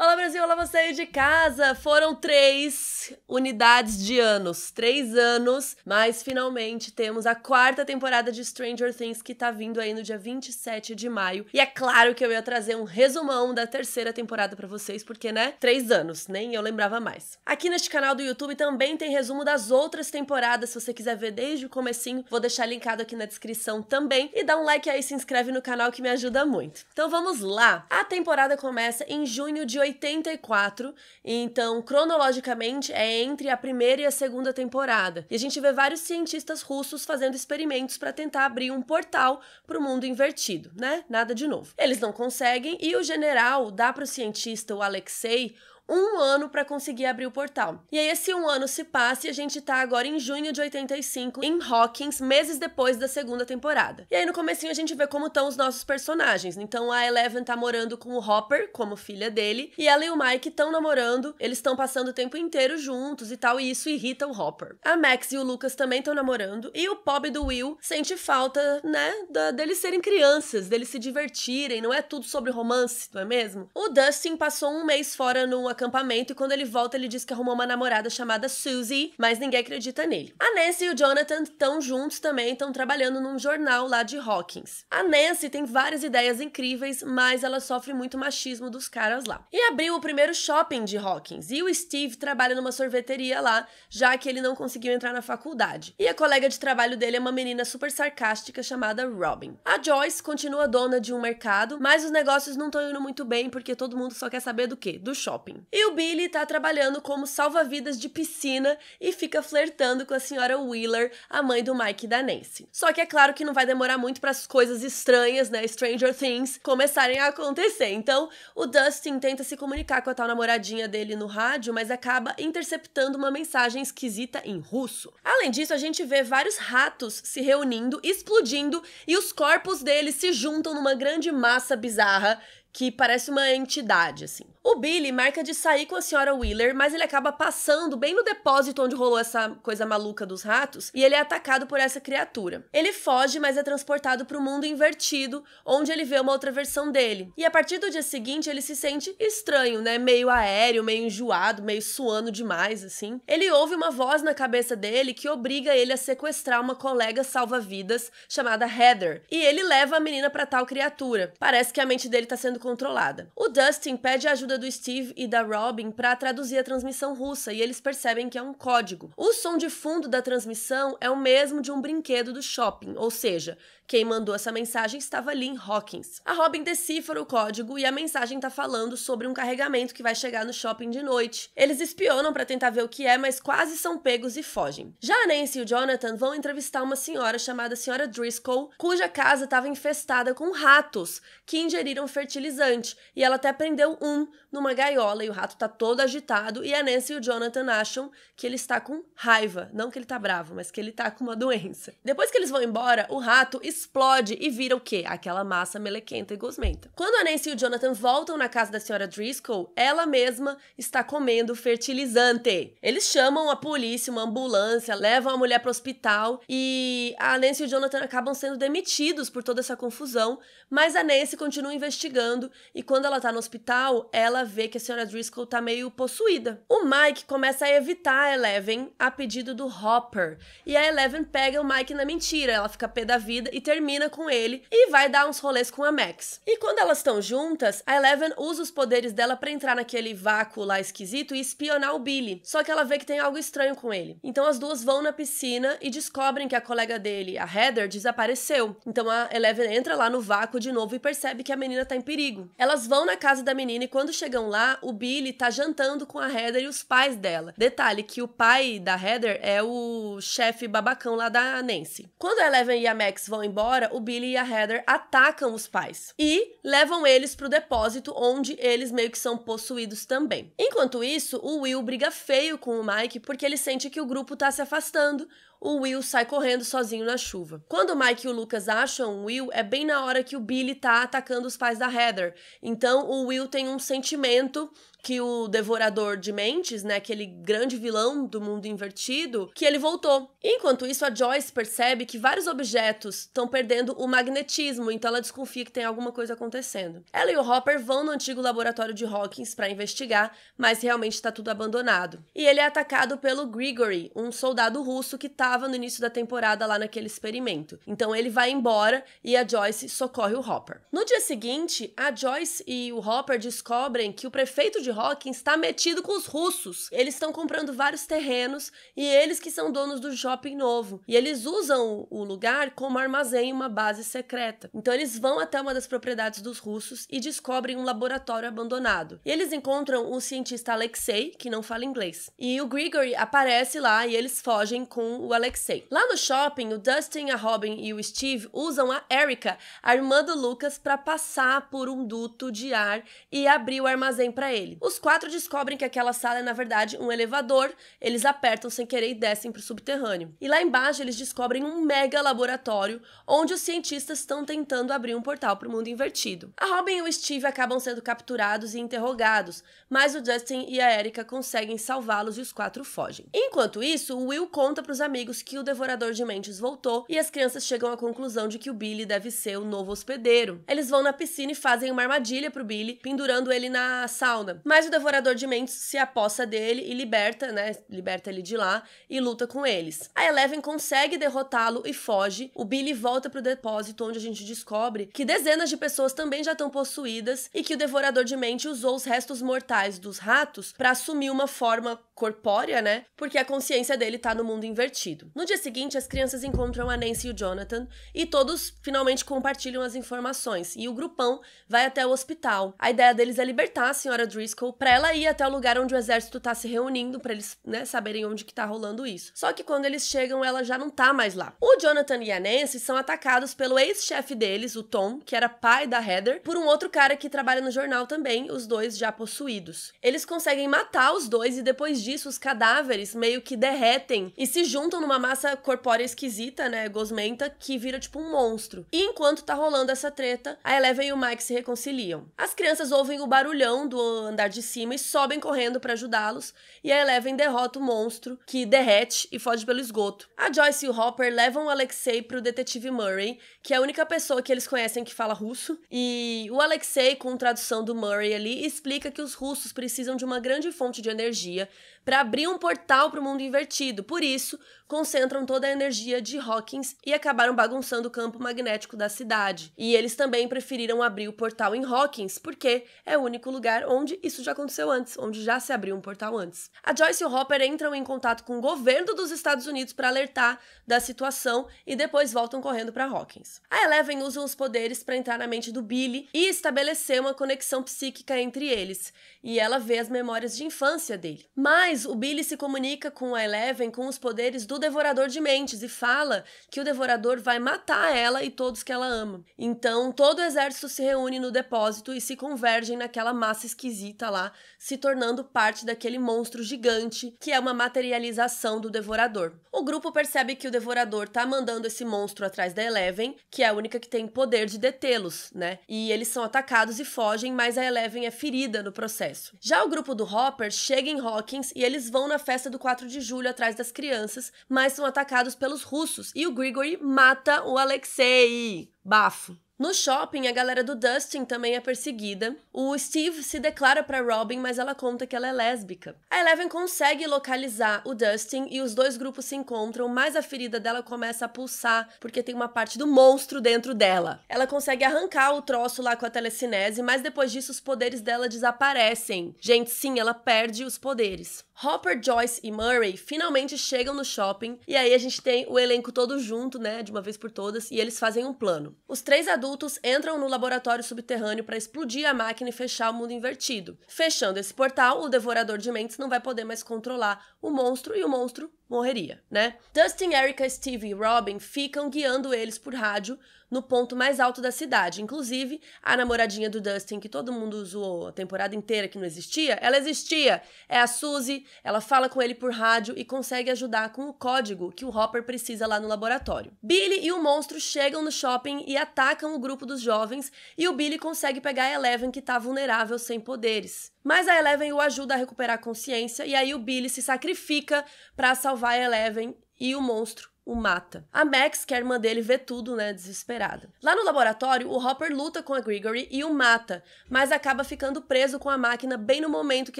Olá, Brasil! Olá, você aí de casa! Foram três unidades de anos, três anos, mas finalmente temos a quarta temporada de Stranger Things que tá vindo aí no dia 27 de maio. E é claro que eu ia trazer um resumão da terceira temporada para vocês, porque, né, três anos, nem eu lembrava mais. Aqui neste canal do YouTube também tem resumo das outras temporadas, se você quiser ver desde o comecinho, vou deixar linkado aqui na descrição também. E dá um like aí, se inscreve no canal que me ajuda muito. Então vamos lá! A temporada começa em junho de 84, então cronologicamente é entre a primeira e a segunda temporada. E a gente vê vários cientistas russos fazendo experimentos para tentar abrir um portal para o mundo invertido, né? Nada de novo. Eles não conseguem e o general dá para o cientista o Alexei um ano para conseguir abrir o portal. E aí esse um ano se passa e a gente tá agora em junho de 85 em Hawkins, meses depois da segunda temporada. E aí no comecinho a gente vê como estão os nossos personagens. Então a Eleven tá morando com o Hopper, como filha dele, e ela e o Mike estão namorando, eles estão passando o tempo inteiro juntos e tal, e isso irrita o Hopper. A Max e o Lucas também estão namorando, e o pobre do Will sente falta, né, da, deles serem crianças, deles se divertirem, não é tudo sobre romance, não é mesmo? O Dustin passou um mês fora numa acampamento e quando ele volta ele diz que arrumou uma namorada chamada Susie, mas ninguém acredita nele. A Nancy e o Jonathan estão juntos também, estão trabalhando num jornal lá de Hawkins. A Nancy tem várias ideias incríveis, mas ela sofre muito machismo dos caras lá. E abriu o primeiro shopping de Hawkins e o Steve trabalha numa sorveteria lá, já que ele não conseguiu entrar na faculdade. E a colega de trabalho dele é uma menina super sarcástica chamada Robin. A Joyce continua dona de um mercado, mas os negócios não estão indo muito bem porque todo mundo só quer saber do que? Do shopping. E o Billy tá trabalhando como salva-vidas de piscina e fica flertando com a senhora Wheeler, a mãe do Mike e da Nancy. Só que é claro que não vai demorar muito para as coisas estranhas, né, Stranger Things, começarem a acontecer. Então, o Dustin tenta se comunicar com a tal namoradinha dele no rádio, mas acaba interceptando uma mensagem esquisita em russo. Além disso, a gente vê vários ratos se reunindo, explodindo e os corpos deles se juntam numa grande massa bizarra que parece uma entidade, assim. O Billy marca de sair com a senhora Wheeler, mas ele acaba passando bem no depósito onde rolou essa coisa maluca dos ratos e ele é atacado por essa criatura. Ele foge, mas é transportado para o mundo invertido, onde ele vê uma outra versão dele. E a partir do dia seguinte, ele se sente estranho, né? Meio aéreo, meio enjoado, meio suando demais, assim. Ele ouve uma voz na cabeça dele que obriga ele a sequestrar uma colega salva-vidas chamada Heather. E ele leva a menina para tal criatura. Parece que a mente dele tá sendo sendo controlada. O Dustin pede a ajuda do Steve e da Robin para traduzir a transmissão russa e eles percebem que é um código. O som de fundo da transmissão é o mesmo de um brinquedo do shopping, ou seja, quem mandou essa mensagem estava Lynn Hawkins. A Robin decifra o código e a mensagem está falando sobre um carregamento que vai chegar no shopping de noite. Eles espionam para tentar ver o que é, mas quase são pegos e fogem. Já a Nancy e o Jonathan vão entrevistar uma senhora chamada Senhora Driscoll, cuja casa estava infestada com ratos que ingeriram fertilizantes tranquilizante. E ela até prendeu um numa gaiola e o rato tá todo agitado. E a Nancy e o Jonathan acham que ele está com raiva. Não que ele tá bravo, mas que ele tá com uma doença. Depois que eles vão embora, o rato explode e vira o quê? Aquela massa melequenta e gosmenta. Quando a Nancy e o Jonathan voltam na casa da senhora Driscoll, ela mesma está comendo fertilizante. Eles chamam a polícia, uma ambulância, levam a mulher para hospital e a Nancy e o Jonathan acabam sendo demitidos por toda essa confusão, mas a Nancy continua investigando chorando, e quando ela tá no hospital, ela vê que a senhora Driscoll tá meio possuída. O Mike começa a evitar a Eleven a pedido do Hopper, e a Eleven pega o Mike na mentira, ela fica pé da vida e termina com ele e vai dar uns rolês com a Max. E quando elas estão juntas, a Eleven usa os poderes dela para entrar naquele vácuo lá esquisito e espionar o Billy. Só que ela vê que tem algo estranho com ele. Então as duas vão na piscina e descobrem que a colega dele, a Heather, desapareceu. Então a Eleven entra lá no vácuo de novo e percebe que a menina tá em perigo comigo. Elas vão na casa da menina e quando chegam lá, o Billy tá jantando com a Heather e os pais dela. Detalhe que o pai da Heather é o chefe babacão lá da Nancy. Quando a Eleven e a Max vão embora, o Billy e a Heather atacam os pais e levam eles pro depósito onde eles meio que são possuídos também. Enquanto isso, o Will briga feio com o Mike porque ele sente que o grupo tá se afastando o Will sai correndo sozinho na chuva. Quando Mike e o Lucas acham o Will, é bem na hora que o Billy tá atacando os pais da Heather. Então o Will tem um sentimento que o Devorador de Mentes, né, aquele grande vilão do mundo invertido, que ele voltou. Enquanto isso, a Joyce percebe que vários objetos estão perdendo o magnetismo, então ela desconfia que tem alguma coisa acontecendo. Ela e o Hopper vão no antigo laboratório de Hawkins para investigar, mas realmente está tudo abandonado. E ele é atacado pelo Grigory, um soldado russo que estava no início da temporada lá naquele experimento. Então ele vai embora e a Joyce socorre o Hopper. No dia seguinte, a Joyce e o Hopper descobrem que o prefeito de Hawkins está metido com os russos. Eles estão comprando vários terrenos e eles que são donos do shopping novo. E eles usam o lugar como armazém, uma base secreta. Então eles vão até uma das propriedades dos russos e descobrem um laboratório abandonado. E eles encontram o cientista Alexei, que não fala inglês. E o Grigory aparece lá e eles fogem com o Alexei. Lá no shopping, o Dustin, a Robin e o Steve usam a Erica, a irmã do Lucas, para passar por um duto de ar e abrir o armazém para ele. Os quatro descobrem que aquela sala é, na verdade, um elevador. Eles apertam sem querer e descem para o subterrâneo. E lá embaixo eles descobrem um mega laboratório onde os cientistas estão tentando abrir um portal para o mundo invertido. A Robin e o Steve acabam sendo capturados e interrogados, mas o Justin e a Erika conseguem salvá-los e os quatro fogem. Enquanto isso, o Will conta para os amigos que o devorador de mentes voltou e as crianças chegam à conclusão de que o Billy deve ser o novo hospedeiro. Eles vão na piscina e fazem uma armadilha pro Billy, pendurando ele na sauna. Mas o Devorador de Mentes se aposta dele e liberta, né? Liberta ele de lá e luta com eles. A Eleven consegue derrotá-lo e foge. O Billy volta pro depósito, onde a gente descobre que dezenas de pessoas também já estão possuídas e que o Devorador de Mente usou os restos mortais dos ratos para assumir uma forma corpórea, né? Porque a consciência dele tá no mundo invertido. No dia seguinte, as crianças encontram a Nancy e o Jonathan e todos finalmente compartilham as informações. E o grupão vai até o hospital. A ideia deles é libertar a senhora Driscoll para ela ir até o lugar onde o exército tá se reunindo para eles, né, saberem onde que tá rolando isso. Só que quando eles chegam, ela já não tá mais lá. O Jonathan e a Nancy são atacados pelo ex-chefe deles, o Tom, que era pai da Heather, por um outro cara que trabalha no jornal também, os dois já possuídos. Eles conseguem matar os dois e depois disso, os cadáveres meio que derretem e se juntam numa massa corpórea esquisita, né? Gosmenta, que vira tipo um monstro. E enquanto tá rolando essa treta, a Eleven e o Mike se reconciliam. As crianças ouvem o barulhão do andar de cima e sobem correndo para ajudá-los, e a Eleven derrota o monstro, que derrete e foge pelo esgoto. A Joyce e o Hopper levam o Alexei pro detetive Murray, que é a única pessoa que eles conhecem que fala russo, e o Alexei, com tradução do Murray ali, explica que os russos precisam de uma grande fonte de energia para abrir um portal para o mundo invertido. Por isso, concentram toda a energia de Hawkins e acabaram bagunçando o campo magnético da cidade. E eles também preferiram abrir o portal em Hawkins, porque é o único lugar onde isso já aconteceu antes, onde já se abriu um portal antes. A Joyce e o Hopper entram em contato com o governo dos Estados Unidos para alertar da situação e depois voltam correndo para Hawkins. A Eleven usa os poderes para entrar na mente do Billy e estabelecer uma conexão psíquica entre eles, e ela vê as memórias de infância dele. Mas o Billy se comunica com a Eleven com os poderes do devorador de mentes e fala que o devorador vai matar ela e todos que ela ama. Então, todo o exército se reúne no depósito e se convergem naquela massa esquisita lá, se tornando parte daquele monstro gigante que é uma materialização do devorador. O grupo percebe que o devorador tá mandando esse monstro atrás da Eleven, que é a única que tem poder de detê-los, né? E eles são atacados e fogem, mas a Eleven é ferida no processo. Já o grupo do Hopper chega em Hawkins e eles vão na festa do 4 de julho atrás das crianças, mas são atacados pelos russos e o Grigory mata o Alexei. Bafo. No shopping, a galera do Dustin também é perseguida. O Steve se declara para Robin, mas ela conta que ela é lésbica. A Eleven consegue localizar o Dustin e os dois grupos se encontram, mas a ferida dela começa a pulsar porque tem uma parte do monstro dentro dela. Ela consegue arrancar o troço lá com a telecinese, mas depois disso os poderes dela desaparecem. Gente, sim, ela perde os poderes. Hopper, Joyce e Murray finalmente chegam no shopping e aí a gente tem o elenco todo junto, né, de uma vez por todas, e eles fazem um plano. Os três adultos adultos entram no laboratório subterrâneo para explodir a máquina e fechar o mundo invertido. Fechando esse portal, o devorador de mentes não vai poder mais controlar o monstro e o monstro morreria, né? Dustin, Erica, Steve e Robin ficam guiando eles por rádio no ponto mais alto da cidade. Inclusive, a namoradinha do Dustin, que todo mundo usou a temporada inteira que não existia, ela existia. É a Suzy, ela fala com ele por rádio e consegue ajudar com o código que o Hopper precisa lá no laboratório. Billy e o monstro chegam no shopping e atacam o grupo dos jovens e o Billy consegue pegar a Eleven que tá vulnerável sem poderes. Mas a Eleven o ajuda a recuperar a consciência e aí o Billy se sacrifica para salvar salvar Eleven e o monstro o mata. A Max, que é a irmã dele, vê tudo, né, desesperada. Lá no laboratório, o Hopper luta com a Gregory e o mata, mas acaba ficando preso com a máquina bem no momento que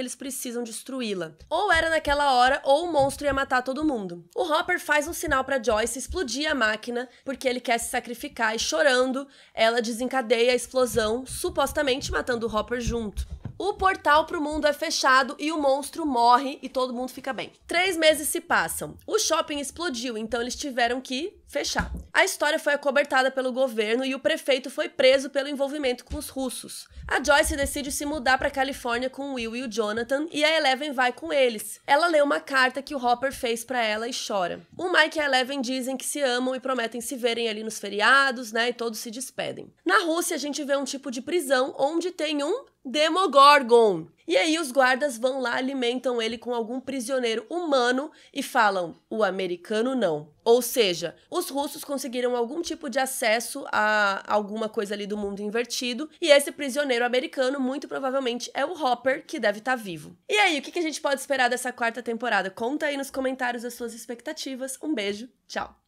eles precisam destruí-la. Ou era naquela hora, ou o monstro ia matar todo mundo. O Hopper faz um sinal para Joyce explodir a máquina, porque ele quer se sacrificar e chorando, ela desencadeia a explosão, supostamente matando o Hopper junto. O portal pro mundo é fechado e o monstro morre e todo mundo fica bem. Três meses se passam. O shopping explodiu, então eles tiveram que fechar. A história foi acobertada pelo governo e o prefeito foi preso pelo envolvimento com os russos. A Joyce decide se mudar para Califórnia com o Will e o Jonathan e a Eleven vai com eles. Ela lê uma carta que o Hopper fez para ela e chora. O Mike e a Eleven dizem que se amam e prometem se verem ali nos feriados, né? E todos se despedem. Na Rússia a gente vê um tipo de prisão onde tem um Demogorgon, e aí os guardas vão lá, alimentam ele com algum prisioneiro humano e falam: o americano não. Ou seja, os russos conseguiram algum tipo de acesso a alguma coisa ali do mundo invertido, e esse prisioneiro americano muito provavelmente é o Hopper, que deve estar tá vivo. E aí, o que a gente pode esperar dessa quarta temporada? Conta aí nos comentários as suas expectativas. Um beijo, tchau!